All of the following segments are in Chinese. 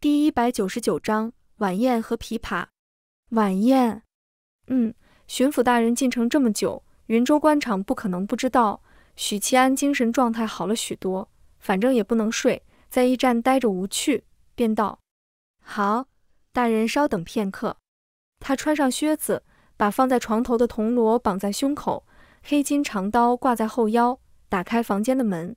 第一百九十九章晚宴和琵琶。晚宴，嗯，巡抚大人进城这么久，云州官场不可能不知道。许七安精神状态好了许多，反正也不能睡，在驿站待着无趣，便道：“好，大人稍等片刻。”他穿上靴子，把放在床头的铜锣绑在胸口，黑金长刀挂在后腰，打开房间的门。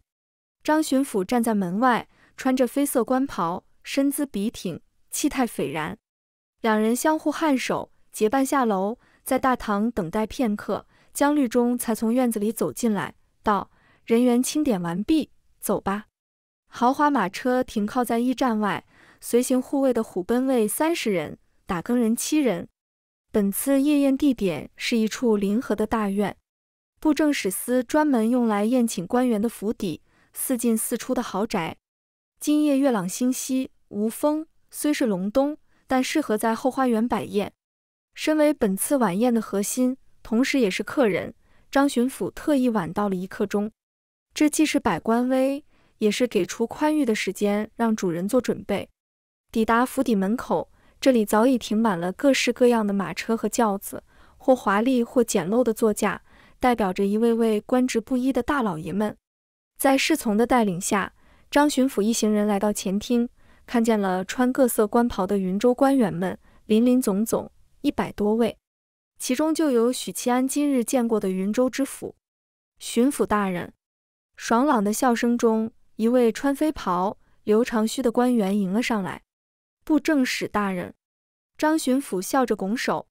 张巡抚站在门外，穿着绯色官袍。身姿笔挺，气态斐然。两人相互颔首，结伴下楼，在大堂等待片刻。江绿中才从院子里走进来，道：“人员清点完毕，走吧。”豪华马车停靠在驿站外，随行护卫的虎贲卫三十人，打更人七人。本次夜宴地点是一处临河的大院，布政使司专门用来宴请官员的府邸，四进四出的豪宅。今夜月朗星稀，无风。虽是隆冬，但适合在后花园摆宴。身为本次晚宴的核心，同时也是客人，张巡抚特意晚到了一刻钟。这既是摆官威，也是给出宽裕的时间让主人做准备。抵达府邸门口，这里早已停满了各式各样的马车和轿子，或华丽或简陋的座驾，代表着一位位官职不一的大老爷们。在侍从的带领下。张巡抚一行人来到前厅，看见了穿各色官袍的云州官员们，林林总总一百多位，其中就有许七安今日见过的云州知府。巡抚大人，爽朗的笑声中，一位穿飞袍、留长须的官员迎了上来。布政使大人，张巡抚笑着拱手。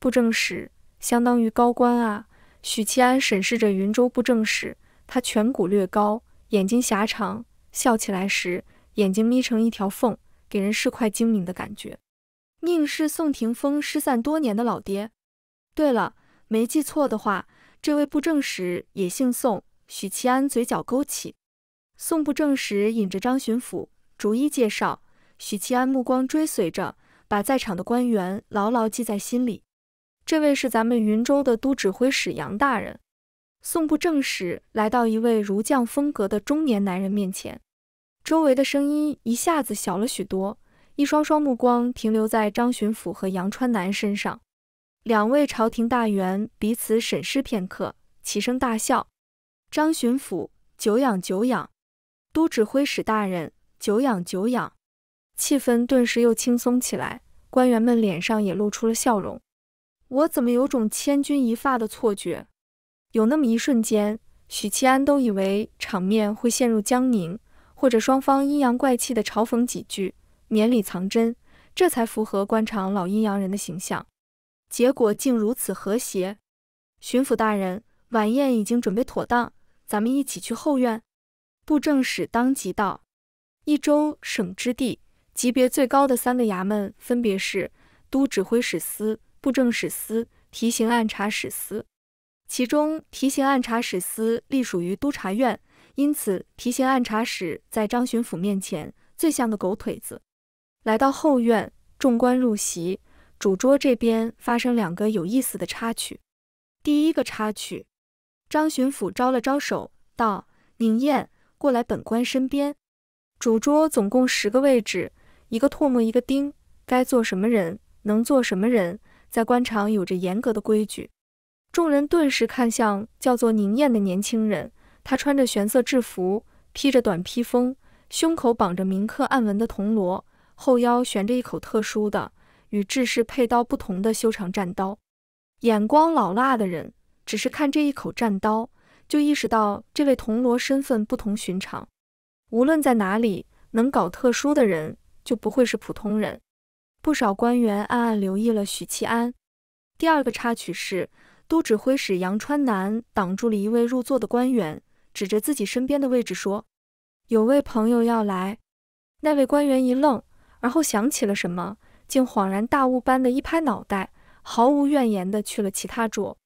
布政使相当于高官啊！许七安审视着云州布政使，他颧骨略高，眼睛狭长。笑起来时，眼睛眯成一条缝，给人是侩精明的感觉。宁是宋廷锋失散多年的老爹。对了，没记错的话，这位布政使也姓宋。许七安嘴角勾起。宋布政使引着张巡抚逐一介绍。许七安目光追随着，把在场的官员牢牢记在心里。这位是咱们云州的都指挥使杨大人。宋布政使来到一位儒将风格的中年男人面前。周围的声音一下子小了许多，一双双目光停留在张巡抚和杨川南身上。两位朝廷大员彼此审视片刻，齐声大笑。张巡抚，久仰久仰；都指挥使大人，久仰久仰。气氛顿时又轻松起来，官员们脸上也露出了笑容。我怎么有种千钧一发的错觉？有那么一瞬间，许七安都以为场面会陷入僵凝。或者双方阴阳怪气的嘲讽几句，绵里藏针，这才符合官场老阴阳人的形象。结果竟如此和谐。巡抚大人，晚宴已经准备妥当，咱们一起去后院。布政使当即道：“一州省之地，级别最高的三个衙门分别是都指挥使司、布政使司、提刑按察使司，其中提刑按察使司隶属于都察院。”因此，提刑案察使在张巡抚面前最像个狗腿子。来到后院，众官入席。主桌这边发生两个有意思的插曲。第一个插曲，张巡抚招了招手，道：“宁燕，过来本官身边。”主桌总共十个位置，一个唾沫一个钉，该坐什么人能坐什么人，在官场有着严格的规矩。众人顿时看向叫做宁燕的年轻人。他穿着玄色制服，披着短披风，胸口绑着铭刻暗纹的铜锣，后腰悬着一口特殊的、与制式佩刀不同的修长战刀。眼光老辣的人，只是看这一口战刀，就意识到这位铜锣身份不同寻常。无论在哪里，能搞特殊的人，就不会是普通人。不少官员暗暗留意了许七安。第二个插曲是，都指挥使杨川南挡住了一位入座的官员。指着自己身边的位置说：“有位朋友要来。”那位官员一愣，而后想起了什么，竟恍然大悟般的一拍脑袋，毫无怨言的去了其他桌。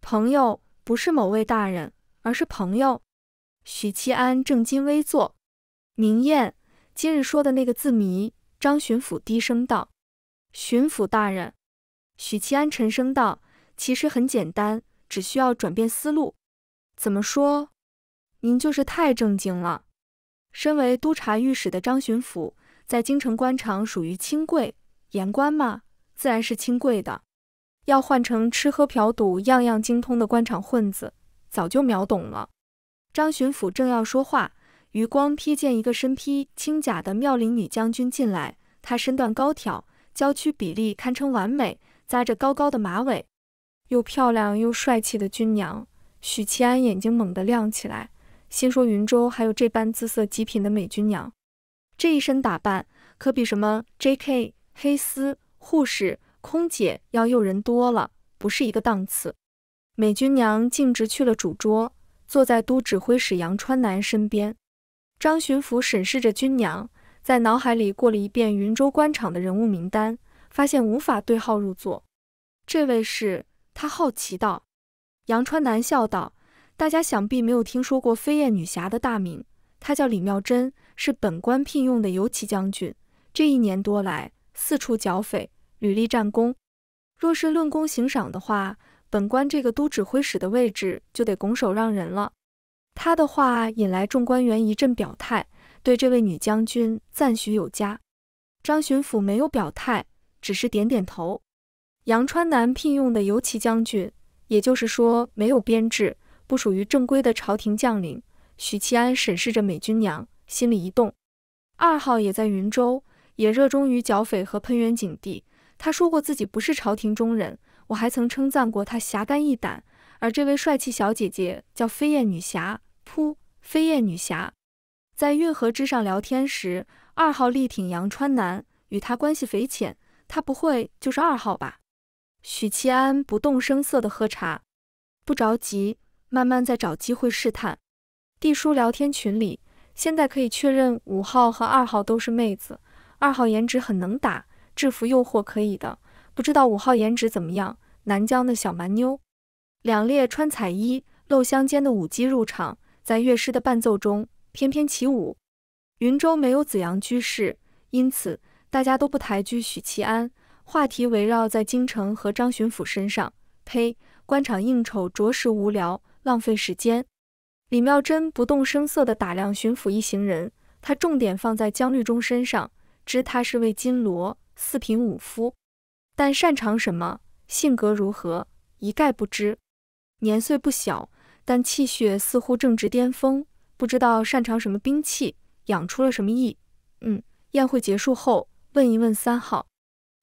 朋友不是某位大人，而是朋友。许七安正襟危坐。明艳今日说的那个字谜，张巡抚低声道：“巡抚大人。”许七安沉声道：“其实很简单，只需要转变思路。怎么说？”您就是太正经了。身为督察御史的张巡抚，在京城官场属于清贵言官嘛，自然是清贵的。要换成吃喝嫖赌样样精通的官场混子，早就秒懂了。张巡抚正要说话，余光瞥见一个身披青甲的妙龄女将军进来。她身段高挑，娇躯比例堪称完美，扎着高高的马尾，又漂亮又帅气的军娘许其安眼睛猛地亮起来。心说：“云州还有这般姿色极品的美军娘，这一身打扮可比什么 J K 黑丝护士、空姐要诱人多了，不是一个档次。”美军娘径直去了主桌，坐在都指挥使杨川南身边。张巡抚审视着军娘，在脑海里过了一遍云州官场的人物名单，发现无法对号入座。这位是？他好奇道。杨川南笑道。大家想必没有听说过飞燕女侠的大名，她叫李妙珍，是本官聘用的游骑将军。这一年多来，四处剿匪，屡立战功。若是论功行赏的话，本官这个都指挥使的位置就得拱手让人了。他的话引来众官员一阵表态，对这位女将军赞许有加。张巡抚没有表态，只是点点头。杨川南聘用的游骑将军，也就是说没有编制。不属于正规的朝廷将领，许七安审视着美军娘，心里一动。二号也在云州，也热衷于剿匪和喷援景帝。他说过自己不是朝廷中人，我还曾称赞过他侠肝义胆。而这位帅气小姐姐叫飞燕女侠，噗，飞燕女侠在运河之上聊天时，二号力挺杨川南，与他关系匪浅。他不会就是二号吧？许七安不动声色地喝茶，不着急。慢慢再找机会试探。地叔聊天群里，现在可以确认五号和二号都是妹子。二号颜值很能打，制服诱惑可以的。不知道五号颜值怎么样？南疆的小蛮妞。两列穿彩衣、露香肩的舞姬入场，在乐师的伴奏中翩翩起舞。云州没有紫阳居士，因此大家都不抬举许其安，话题围绕在京城和张巡抚身上。呸，官场应酬着实无聊。浪费时间。李妙真不动声色地打量巡抚一行人，他重点放在江律中身上，知他是位金罗四品武夫，但擅长什么、性格如何一概不知。年岁不小，但气血似乎正值巅峰，不知道擅长什么兵器，养出了什么异。嗯，宴会结束后问一问三号。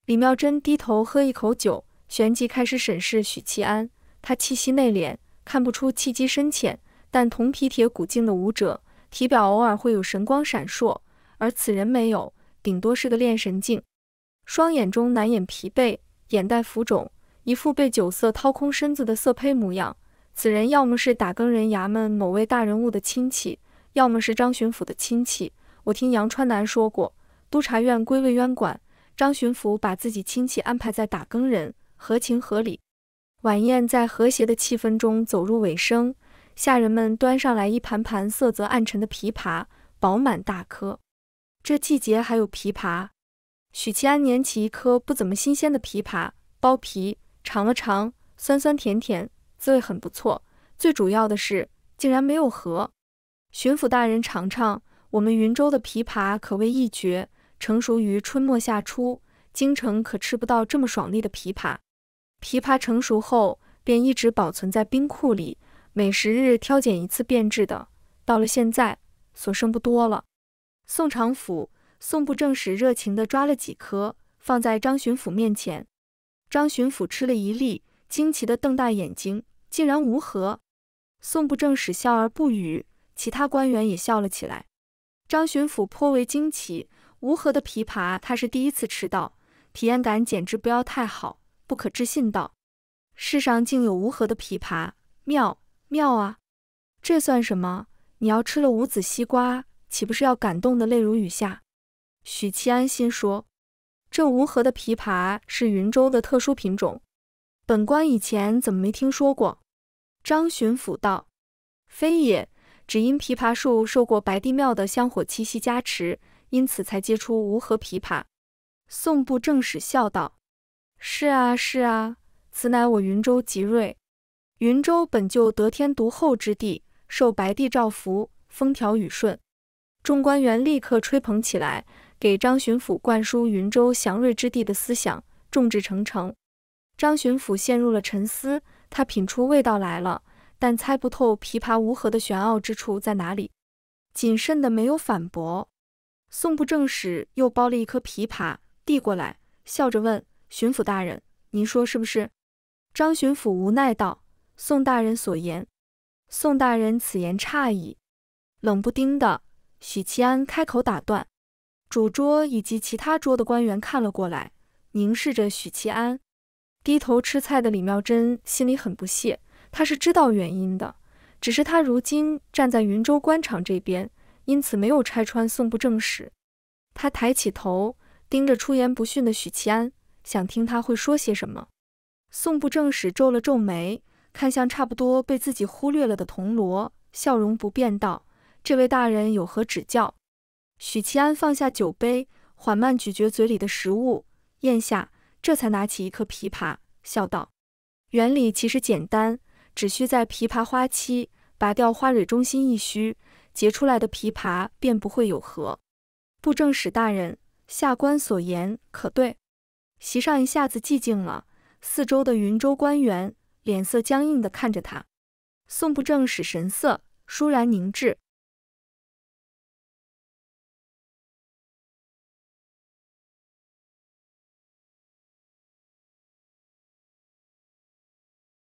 李妙珍低头喝一口酒，旋即开始审视许七安，他气息内敛。看不出气机深浅，但铜皮铁骨境的武者体表偶尔会有神光闪烁，而此人没有，顶多是个炼神境。双眼中难掩疲惫，眼袋浮肿，一副被酒色掏空身子的色胚模样。此人要么是打更人衙门某位大人物的亲戚，要么是张巡抚的亲戚。我听杨川南说过，督察院归魏渊管，张巡抚把自己亲戚安排在打更人，合情合理。晚宴在和谐的气氛中走入尾声，下人们端上来一盘盘色泽暗沉的枇杷，饱满大颗。这季节还有枇杷？许七安捻起一颗不怎么新鲜的枇杷，剥皮尝了尝，酸酸甜甜，滋味很不错。最主要的是，竟然没有核。巡抚大人尝尝，我们云州的枇杷可谓一绝，成熟于春末夏初，京城可吃不到这么爽利的枇杷。枇杷成熟后，便一直保存在冰库里，每十日挑拣一次变质的。到了现在，所剩不多了。宋长甫、宋部正使热情地抓了几颗，放在张巡抚面前。张巡抚吃了一粒，惊奇地瞪大眼睛，竟然无核。宋部正使笑而不语，其他官员也笑了起来。张巡抚颇为惊奇，无核的枇杷他是第一次吃到，体验感简直不要太好。不可置信道：“世上竟有无核的枇杷，妙妙啊！这算什么？你要吃了无籽西瓜，岂不是要感动的泪如雨下？”许七安心说：“这无核的枇杷是云州的特殊品种，本官以前怎么没听说过？”张巡抚道：“非也，只因枇杷树受过白帝庙的香火气息加持，因此才结出无核枇杷。”宋部正史笑道。是啊，是啊，此乃我云州吉瑞。云州本就得天独厚之地，受白帝照拂，风调雨顺。众官员立刻吹捧起来，给张巡抚灌输云州祥瑞之地的思想，众志成城。张巡抚陷入了沉思，他品出味道来了，但猜不透琵琶无核的玄奥之处在哪里，谨慎的没有反驳。宋不正使又剥了一颗琵琶，递过来，笑着问。巡抚大人，您说是不是？张巡抚无奈道：“宋大人所言。”宋大人此言差矣。冷不丁的，许七安开口打断。主桌以及其他桌的官员看了过来，凝视着许七安。低头吃菜的李妙珍心里很不屑，他是知道原因的，只是他如今站在云州官场这边，因此没有拆穿宋不正史。他抬起头，盯着出言不逊的许七安。想听他会说些什么。宋部正使皱了皱眉，看向差不多被自己忽略了的铜锣，笑容不变道：“这位大人有何指教？”许其安放下酒杯，缓慢咀嚼嘴里的食物，咽下，这才拿起一颗枇杷，笑道：“原理其实简单，只需在枇杷花期拔掉花蕊中心一须，结出来的枇杷便不会有核。”布政使大人，下官所言可对？席上一下子寂静了，四周的云州官员脸色僵硬地看着他，宋不正使神色倏然凝滞。